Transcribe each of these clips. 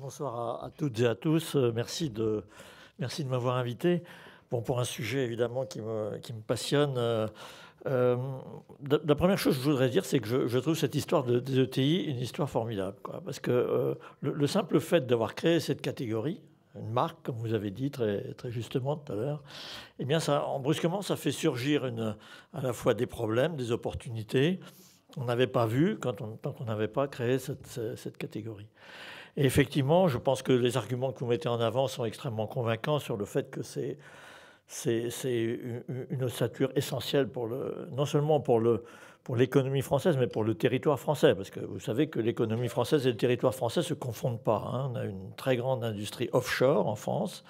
Bonsoir à, toutes et à tous. Euh, merci de, merci de m'avoir invité. Bon, pour un sujet évidemment qui me, passionne. Euh, euh, la première chose que je voudrais dire, c'est que je, trouve cette histoire de, des ETI une histoire formidable. parce que le, simple fait d'avoir créé cette catégorie, une marque, comme vous avez dit très, très justement tout à l'heure, eh bien, ça, en brusquement, ça fait surgir une, à la fois des problèmes, des opportunités qu'on n'avait pas vues quand on n'avait pas créé cette, cette catégorie. Et effectivement, je pense que les arguments que vous mettez en avant sont extrêmement convaincants sur le fait que c'est une ossature essentielle non seulement pour l'économie française, mais pour le territoire français, parce que vous savez que l'économie française et le territoire français se confondent pas. Hein. On a une très grande industrie offshore en France,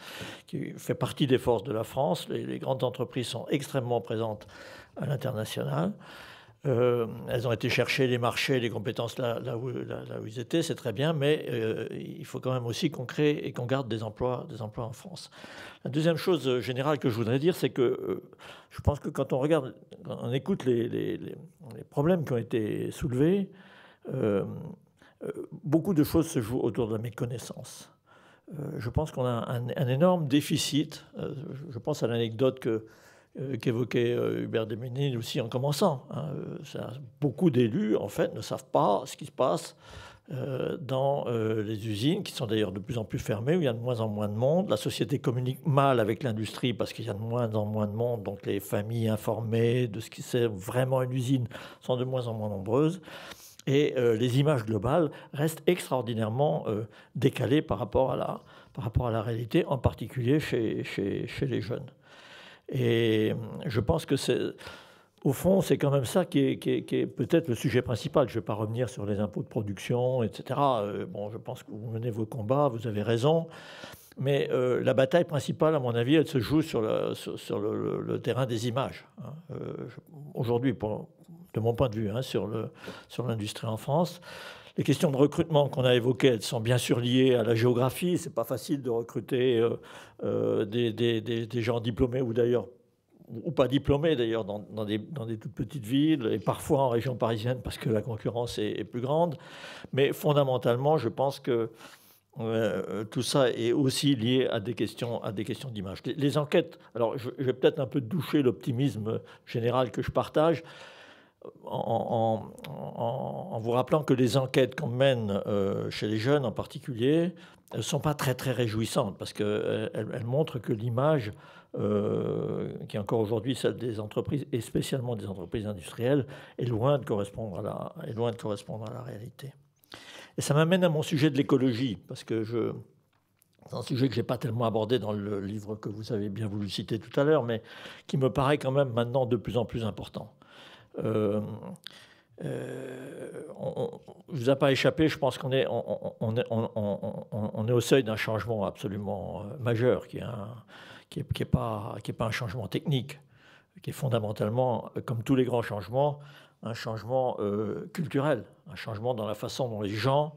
qui fait partie des forces de la France. les grandes entreprises sont extrêmement présentes à l'international. Euh, elles ont été chercher les marchés, les compétences là, où, ils étaient, c'est très bien, mais euh, il faut quand même aussi qu'on crée et qu'on garde des emplois, des emplois en France. La deuxième chose euh, générale que je voudrais dire, c'est que je pense que quand on regarde, quand on écoute les, problèmes qui ont été soulevés, beaucoup de choses se jouent autour de la méconnaissance. je pense qu'on a un énorme déficit. je pense à l'anecdote que euh, qu'évoquait euh, Hubert Desménines aussi en commençant. Hein, euh, beaucoup d'élus, en fait, ne savent pas ce qui se passe dans les usines, qui sont d'ailleurs de plus en plus fermées, où il y a de moins en moins de monde. La société communique mal avec l'industrie parce qu'il y a de moins en moins de monde, donc les familles informées de ce qui c'est vraiment une usine sont de moins en moins nombreuses. Et les images globales restent extraordinairement décalées par rapport, à la, réalité, en particulier chez les jeunes. Et hum, je pense que c'est. Au fond, c'est quand même ça qui est, qui est, peut-être le sujet principal. Je ne vais pas revenir sur les impôts de production, etc. Euh, bon, je pense que vous menez vos combats, vous avez raison. Mais euh, la bataille principale, à mon avis, elle se joue sur, sur, le, terrain des images. Hein. Euh, aujourd'hui, de mon point de vue, hein, sur l'industrie en France. Les questions de recrutement qu'on a évoquées, elles sont bien sûr liées à la géographie. C'est pas facile de recruter euh, euh, des, gens diplômés ou d'ailleurs ou pas diplômés d'ailleurs dans, des, toutes petites villes et parfois en région parisienne parce que la concurrence est, plus grande. Mais fondamentalement, je pense que euh, tout ça est aussi lié à des questions, à des questions d'image. Les, enquêtes, alors je, je vais peut-être un peu doucher l'optimisme général que je partage en, vous rappelant que les enquêtes qu'on mène euh, chez les jeunes en particulier ne sont pas très très réjouissantes parce qu'elles euh, montrent que l'image euh, qui est encore aujourd'hui celle des entreprises et spécialement des entreprises industrielles est loin de correspondre à la, loin de correspondre à la réalité. Et ça m'amène à mon sujet de l'écologie parce que c'est un sujet que je n'ai pas tellement abordé dans le livre que vous avez bien voulu citer tout à l'heure, mais qui me paraît quand même maintenant de plus en plus important. Euh, euh, on, vous a pas échappé, je pense qu'on est, on, on, est, au seuil d'un changement absolument euh, majeur, qui n'est qui qui pas, qui est pas un changement technique, qui est fondamentalement, comme tous les grands changements, un changement culturel, un changement dans la façon dont les gens,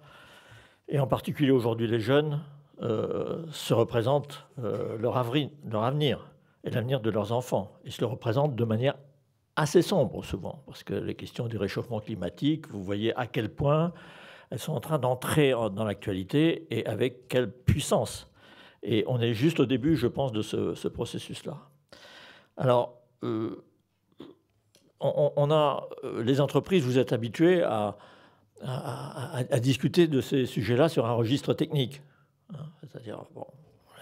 et en particulier aujourd'hui les jeunes, se représentent leur, leur avenir et l'avenir de leurs enfants, et se le représentent de manière assez sombres souvent, parce que les questions du réchauffement climatique, vous voyez à quel point elles sont en train d'entrer dans l'actualité et avec quelle puissance. Et on est juste au début, je pense, de ce, processus-là. Alors, euh, on, a euh, les entreprises, vous êtes habitués à, à, discuter de ces sujets-là sur un registre technique. Hein. C'est-à-dire,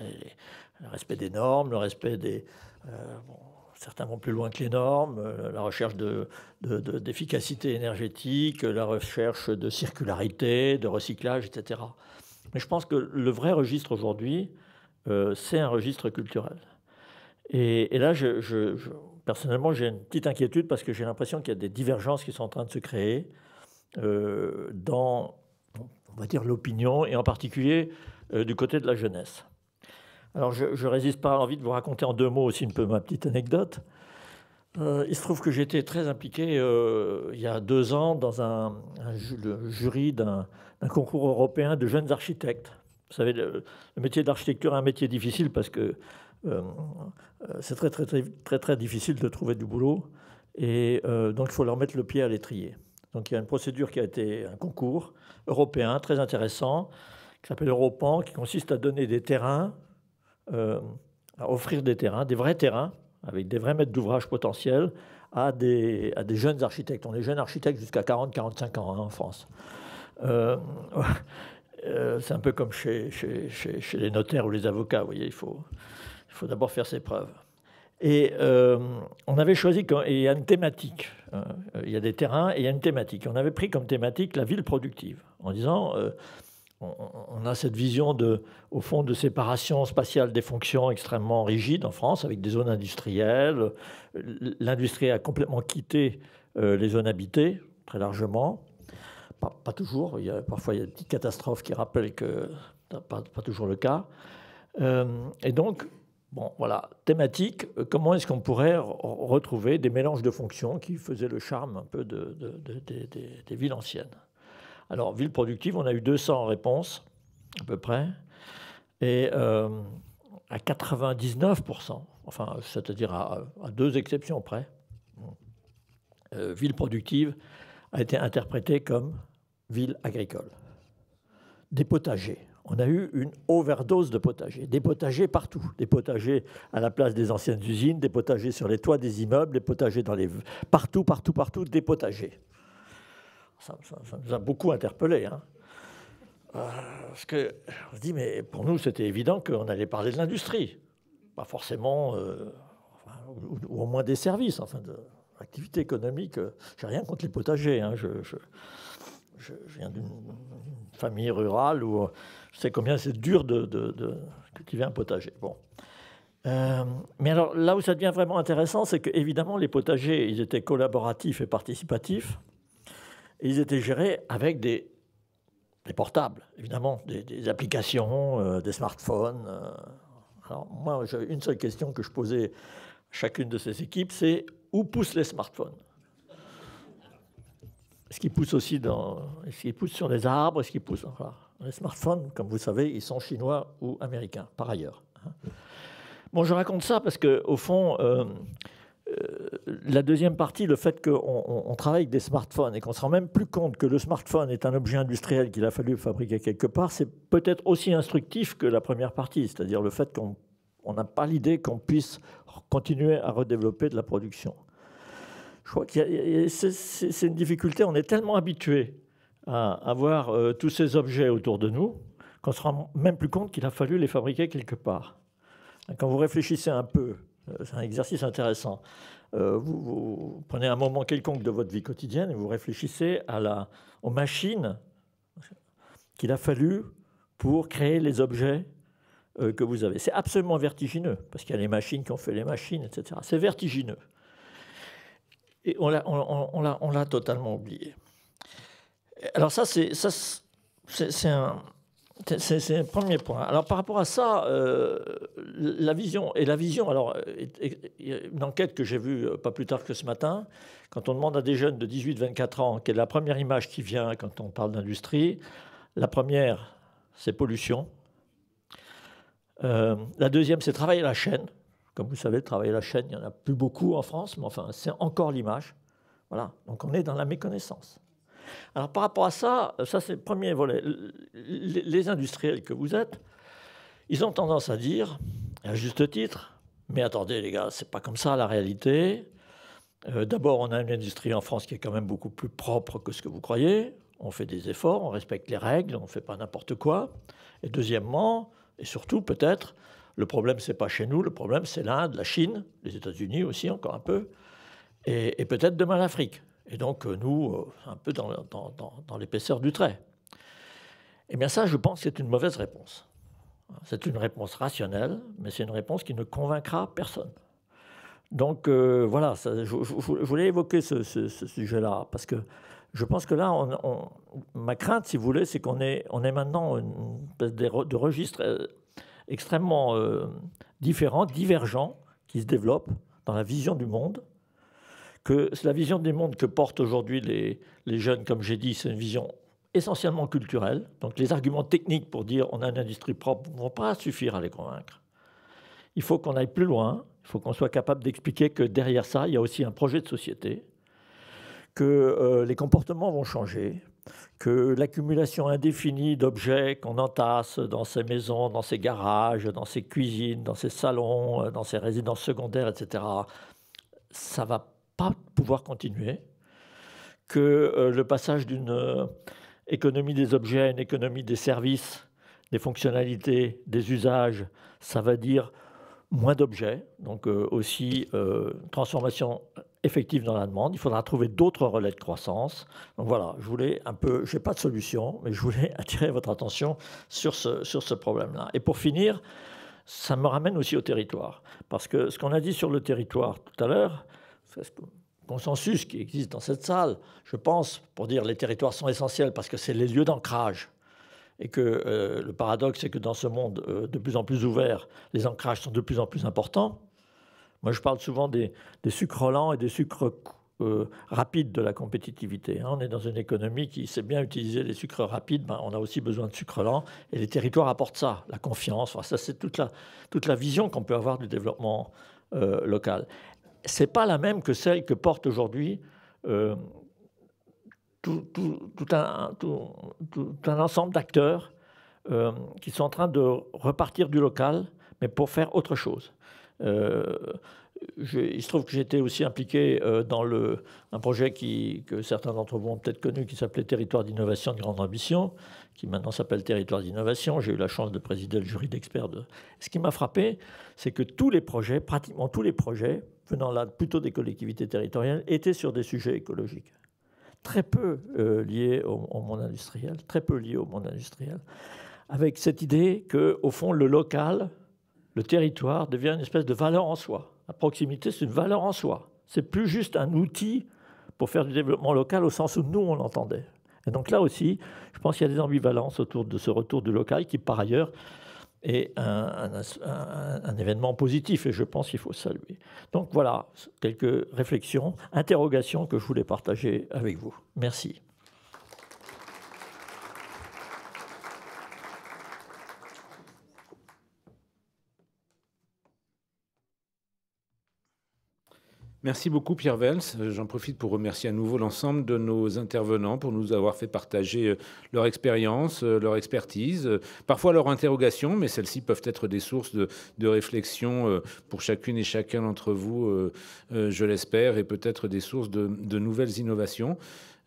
le respect des normes, le respect des. Euh, certains vont plus loin que les normes, euh, la recherche d'efficacité énergétique, la recherche de circularité, de recyclage, etc. Mais je pense que le vrai registre aujourd'hui, euh, c'est un registre culturel. Et, là, personnellement, j'ai une petite inquiétude parce que j'ai l'impression qu'il y a des divergences qui sont en train de se créer euh, dans, on va dire, l'opinion, et en particulier du côté de la jeunesse. Alors, je ne résiste pas à l'envie de vous raconter en deux mots aussi un peu ma petite anecdote. Euh, il se trouve que j'étais très impliqué euh, il y a deux ans dans un, le jury d'un concours européen de jeunes architectes. Vous savez, le, métier d'architecture est un métier difficile parce que euh, c'est très, très, très, très, très difficile de trouver du boulot. Et donc, il faut leur mettre le pied à l'étrier. Donc, il y a une procédure qui a été un concours européen très intéressant qui s'appelle Europan, qui consiste à donner des terrains euh, à offrir des terrains, des vrais terrains, avec des vrais maîtres d'ouvrage potentiels, à des, des jeunes architectes. On est jeunes architectes jusqu'à 40-45 ans hein, en France. Euh, euh, c'est un peu comme chez, chez, les notaires ou les avocats, vous voyez, il faut, il faut d'abord faire ses preuves. Et on avait choisi, et il y a une thématique, il y a des terrains et il y a une thématique. On avait pris comme thématique la ville productive, en disant, on, a cette vision de, au fond, de séparation spatiale des fonctions extrêmement rigide en France, avec des zones industrielles. L'industrie a complètement quitté euh, les zones habitées, très largement. Pas, toujours, il parfois il y a des petites catastrophes qui rappellent que ce pas, pas toujours le cas. Euh, et donc, bon, voilà, thématique, euh, comment est-ce qu'on pourrait retrouver des mélanges de fonctions qui faisaient le charme un peu des villes anciennes alors, ville productive, on a eu 200 réponses, à peu près, et euh, à 99%, enfin, c'est-à-dire à, deux exceptions près, euh, ville productive a été interprétée comme ville agricole. Des potagers. On a eu une overdose de potagers, des potagers partout, des potagers à la place des anciennes usines, des potagers sur les toits des immeubles, des potagers dans les partout, partout, partout, des potagers ça, nous a beaucoup interpellés. Hein. Euh, parce que, on se dit, mais pour nous, c'était évident qu'on allait parler de l'industrie. Pas forcément, euh, ou, au moins des services, enfin, de l'activité économique. J'ai rien contre les potagers. Hein. Je, viens d'une famille rurale où je sais combien c'est dur de, cultiver un potager. Bon. Euh, mais alors là où ça devient vraiment intéressant, c'est qu'évidemment, les potagers, ils étaient collaboratifs et participatifs ils étaient gérés avec des, portables, évidemment, des, applications, euh, des smartphones. Euh. Alors, moi, une seule question que je posais à chacune de ces équipes, c'est où poussent les smartphones Est-ce qu'ils poussent aussi dans. Est-ce poussent sur les arbres Est-ce qu'ils poussent. Les smartphones, comme vous savez, ils sont chinois ou américains, par ailleurs. Hein. Bon, je raconte ça parce que, au fond, euh, euh, la deuxième partie, le fait qu'on travaille avec des smartphones et qu'on se rend même plus compte que le smartphone est un objet industriel qu'il a fallu fabriquer quelque part, c'est peut-être aussi instructif que la première partie, c'est-à-dire le fait qu'on n'a pas l'idée qu'on puisse continuer à redévelopper de la production. Je crois que c'est une difficulté, on est tellement habitué à avoir euh, tous ces objets autour de nous qu'on se rend même plus compte qu'il a fallu les fabriquer quelque part. Quand vous réfléchissez un peu euh, c'est un exercice intéressant. Euh, vous, prenez un moment quelconque de votre vie quotidienne et vous réfléchissez à la, aux machines qu'il a fallu pour créer les objets euh, que vous avez. C'est absolument vertigineux, parce qu'il y a les machines qui ont fait les machines, etc. C'est vertigineux. Et on l'a, on, totalement oublié. Alors ça, c'est, ça, c'est, un, c'est un premier point. Alors par rapport à ça, euh, la vision et la vision. Alors une enquête que j'ai vue euh, pas plus tard que ce matin, quand on demande à des jeunes de 18-24 ans quelle est la première image qui vient quand on parle d'industrie, la première c'est pollution. Euh, la deuxième c'est travailler la chaîne. Comme vous savez, travailler la chaîne, il y en a plus beaucoup en France, mais enfin c'est encore l'image. Voilà. Donc on est dans la méconnaissance. Alors par rapport à ça, euh, ça c'est le premier volet. Les industriels que vous êtes, ils ont tendance à dire, à juste titre, mais attendez les gars, c'est pas comme ça la réalité. Euh, d'abord, on a une industrie en France qui est quand même beaucoup plus propre que ce que vous croyez. On fait des efforts, on respecte les règles, on ne fait pas n'importe quoi. Et deuxièmement, et surtout peut-être, le problème c'est pas chez nous, le problème c'est l'Inde, la Chine, les États-Unis aussi encore un peu, et peut-être demain l'Afrique. Et donc, euh, nous, euh, un peu dans, dans, l'épaisseur du trait. Eh bien, ça, je pense que c'est une mauvaise réponse. C'est une réponse rationnelle, mais c'est une réponse qui ne convaincra personne. Donc, euh, voilà, je, voulais évoquer ce, sujet-là, parce que je pense que là, on, ma crainte, si vous voulez, c'est qu'on est, on est maintenant une espèce de registre extrêmement différents, différent, qui se développe dans la vision du monde que la vision des mondes que portent aujourd'hui les, jeunes, comme j'ai dit, c'est une vision essentiellement culturelle. Donc les arguments techniques pour dire on a une industrie propre ne vont pas suffire à les convaincre. Il faut qu'on aille plus loin, il faut qu'on soit capable d'expliquer que derrière ça, il y a aussi un projet de société, que euh, les comportements vont changer, que l'accumulation indéfinie d'objets qu'on entasse dans ses maisons, dans ses garages, dans ses cuisines, dans ses salons, dans ses résidences secondaires, etc., ça va pas pouvoir continuer, que euh, le passage d'une euh, économie des objets à une économie des services, des fonctionnalités, des usages, ça va dire moins d'objets, donc euh, aussi une transformation effective dans la demande. Il faudra trouver d'autres relais de croissance. Donc voilà, je voulais un peu, je n'ai pas de solution, mais je voulais attirer votre attention sur ce, sur ce problème-là. Et pour finir, ça me ramène aussi au territoire, parce que ce qu'on a dit sur le territoire tout à l'heure, consensus qui existe dans cette salle, je pense, pour dire les territoires sont essentiels parce que c'est les lieux d'ancrage. Et que euh, le paradoxe, c'est que dans ce monde euh, de plus en plus ouvert, les ancrages sont de plus en plus importants. Moi, je parle souvent des, sucres lents et des sucres euh, rapides de la compétitivité. Hein. On est dans une économie qui sait bien utiliser les sucres rapides, ben, on a aussi besoin de sucres lents. Et les territoires apportent ça, la confiance. ça, c'est toute la, toute la vision qu'on peut avoir du développement local n'est pas la même que celle que porte aujourd'hui euh, tout, un, ensemble d'acteurs euh, qui sont en train de repartir du local, mais pour faire autre chose. Euh, il se trouve que j'étais aussi impliqué dans le, un projet qui, que certains d'entre vous ont peut-être connu, qui s'appelait Territoire d'innovation de grande ambition, qui maintenant s'appelle Territoire d'innovation. J'ai eu la chance de présider le jury d'experts. Ce qui m'a frappé, c'est que tous les projets, pratiquement tous les projets, venant là plutôt des collectivités territoriales, étaient sur des sujets écologiques. Très peu euh, liés au, monde industriel, très peu liés au monde industriel, avec cette idée que, au fond, le local, le territoire, devient une espèce de valeur en soi. La proximité, c'est une valeur en soi. C'est plus juste un outil pour faire du développement local au sens où nous, on l'entendait. Et donc là aussi, je pense qu'il y a des ambivalences autour de ce retour du local qui, par ailleurs, et un, événement positif, et je pense qu'il faut saluer. Donc voilà, quelques réflexions, interrogations que je voulais partager avec vous. Merci. Merci beaucoup Pierre Vels. Euh, j'en profite pour remercier à nouveau l'ensemble de nos intervenants pour nous avoir fait partager euh, leur expérience, euh, leur expertise, parfois leurs interrogations, mais celles-ci peuvent être des sources de, réflexion pour chacune et chacun d'entre vous, je l'espère, et peut-être des sources de nouvelles innovations.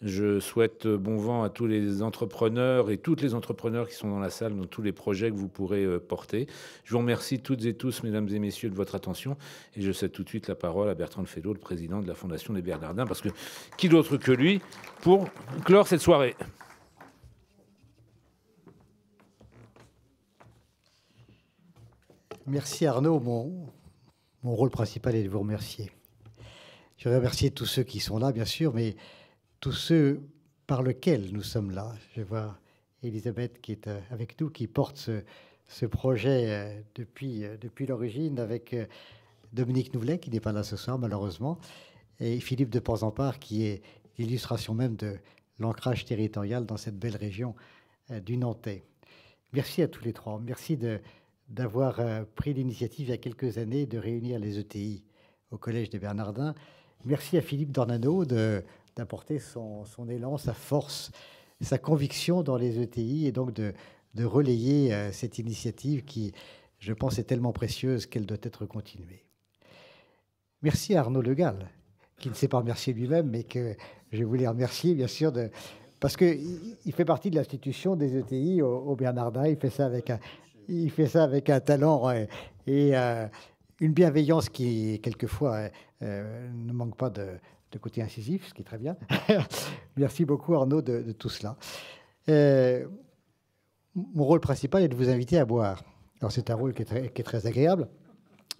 Je souhaite euh, bon vent à tous les entrepreneurs et toutes les entrepreneurs qui sont dans la salle, dans tous les projets que vous pourrez euh, porter. Je vous remercie toutes et tous, mesdames et messieurs, de votre attention. Et je cède tout de suite la parole à Bertrand Fédot, le président de la Fondation des Bernardins, parce que qui d'autre que lui pour clore cette soirée Merci Arnaud. Mon, mon rôle principal est de vous remercier. Je remercie tous ceux qui sont là, bien sûr, mais tous ceux par lesquels nous sommes là. Je vois Elisabeth qui est euh, avec nous, qui porte ce, projet euh, depuis, euh, depuis l'origine, avec Dominique Nouvelet, qui n'est pas là ce soir malheureusement, et Philippe de Porzampar, qui est l'illustration même de l'ancrage territorial dans cette belle région du Nantais. Merci à tous les trois. Merci de, d'avoir pris l'initiative il y a quelques années de réunir les ETI au Collège des Bernardins. Merci à Philippe Dornano de d'apporter son, élan, sa force, sa conviction dans les ETI et donc de, relayer euh, cette initiative qui, je pense, est tellement précieuse qu'elle doit être continuée. Merci à Arnaud Legal, qui ne s'est pas remercié lui-même, mais que je voulais remercier, bien sûr, de, parce qu'il fait partie de l'institution des ETI au, Bernardin. Il fait ça avec un, il fait ça avec un talent et, euh, une bienveillance qui, quelquefois, euh, ne manque pas de, de côté incisif, ce qui est très bien. Merci beaucoup Arnaud de, tout cela. Euh, mon rôle principal est de vous inviter à boire. Alors c'est un rôle qui est très, agréable,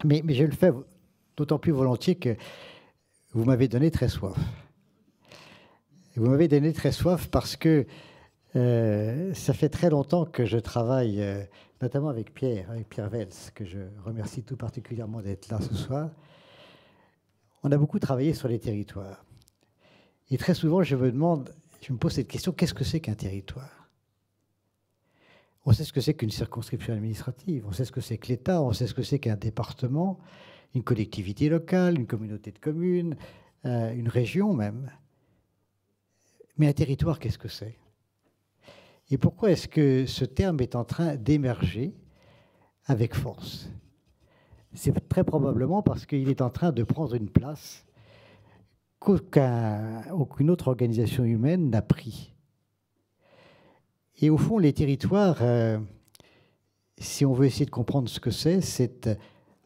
mais, je le fais d'autant plus volontiers que vous m'avez donné très soif. Vous m'avez donné très soif parce que euh, ça fait très longtemps que je travaille, euh, notamment avec Pierre, avec Pierre Vels, que je remercie tout particulièrement d'être là ce soir. On a beaucoup travaillé sur les territoires. Et très souvent, je me demande, je me pose cette question, qu'est-ce que c'est qu'un territoire On sait ce que c'est qu'une circonscription administrative, on sait ce que c'est que l'État, on sait ce que c'est qu'un département, une collectivité locale, une communauté de communes, euh, une région même. Mais un territoire, qu'est-ce que c'est Et pourquoi est-ce que ce terme est en train d'émerger avec force c'est très probablement parce qu'il est en train de prendre une place qu'aucune autre organisation humaine n'a pris. Et au fond, les territoires, euh, si on veut essayer de comprendre ce que c'est, c'est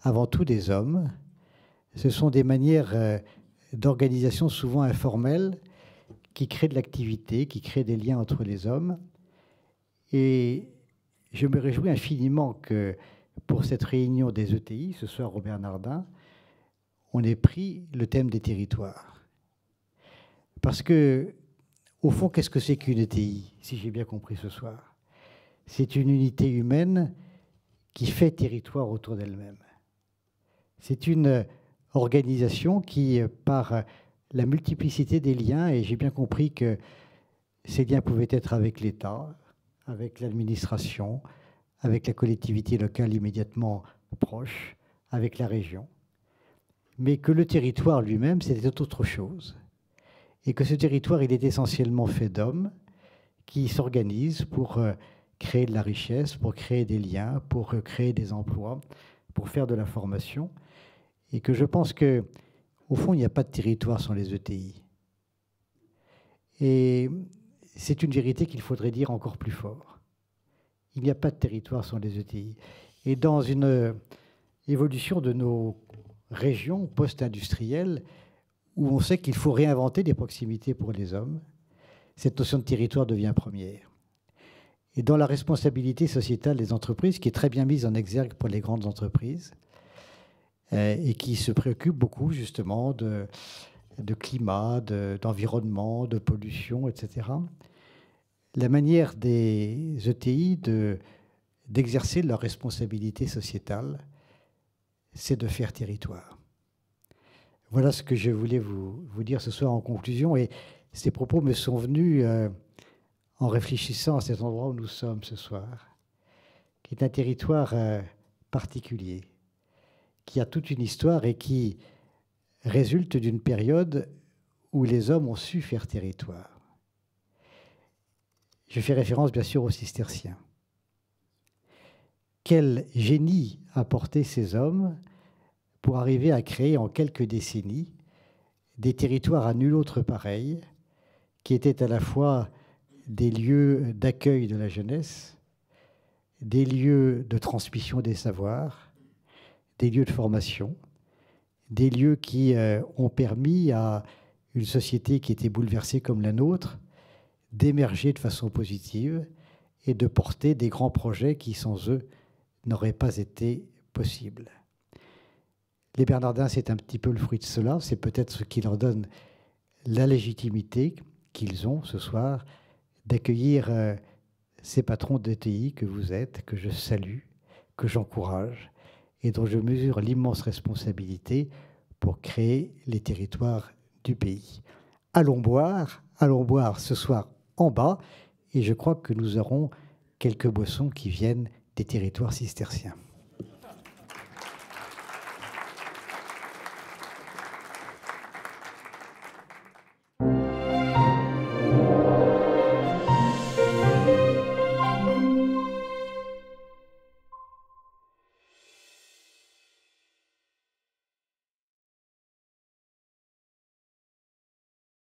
avant tout des hommes. Ce sont des manières euh, d'organisation souvent informelles qui créent de l'activité, qui créent des liens entre les hommes. Et je me réjouis infiniment que pour cette réunion des ETI, ce soir au Bernardin, on ait pris le thème des territoires. Parce que, au fond, qu'est-ce que c'est qu'une ETI, si j'ai bien compris ce soir C'est une unité humaine qui fait territoire autour d'elle-même. C'est une organisation qui, par la multiplicité des liens, et j'ai bien compris que ces liens pouvaient être avec l'État, avec l'administration, avec la collectivité locale immédiatement proche, avec la région, mais que le territoire lui-même, c'était autre chose, et que ce territoire, il est essentiellement fait d'hommes qui s'organisent pour euh, créer de la richesse, pour créer des liens, pour euh, créer des emplois, pour faire de la formation, et que je pense que, au fond, il n'y a pas de territoire sans les ETI. Et c'est une vérité qu'il faudrait dire encore plus fort. Il n'y a pas de territoire sans les ETI. Et dans une euh, évolution de nos régions post-industrielles, où on sait qu'il faut réinventer des proximités pour les hommes, cette notion de territoire devient première. Et dans la responsabilité sociétale des entreprises, qui est très bien mise en exergue pour les grandes entreprises, euh, et qui se préoccupe beaucoup justement de, climat, d'environnement, de, pollution, etc la manière des ETI d'exercer leur responsabilité sociétale, c'est de faire territoire. Voilà ce que je voulais vous, dire ce soir en conclusion. Et ces propos me sont venus euh, en réfléchissant à cet endroit où nous sommes ce soir, qui est un territoire euh, particulier, qui a toute une histoire et qui résulte d'une période où les hommes ont su faire territoire. Je fais référence bien sûr aux cisterciens. Quel génie apportaient ces hommes pour arriver à créer en quelques décennies des territoires à nul autre pareil, qui étaient à la fois des lieux d'accueil de la jeunesse, des lieux de transmission des savoirs, des lieux de formation, des lieux qui euh, ont permis à une société qui était bouleversée comme la nôtre d'émerger de façon positive et de porter des grands projets qui, sans eux, n'auraient pas été possibles. Les Bernardins, c'est un petit peu le fruit de cela, c'est peut-être ce qui leur donne la légitimité qu'ils ont ce soir d'accueillir euh, ces patrons d'ETI que vous êtes, que je salue, que j'encourage et dont je mesure l'immense responsabilité pour créer les territoires du pays. Allons boire, allons boire ce soir en bas. Et je crois que nous aurons quelques boissons qui viennent des territoires cisterciens.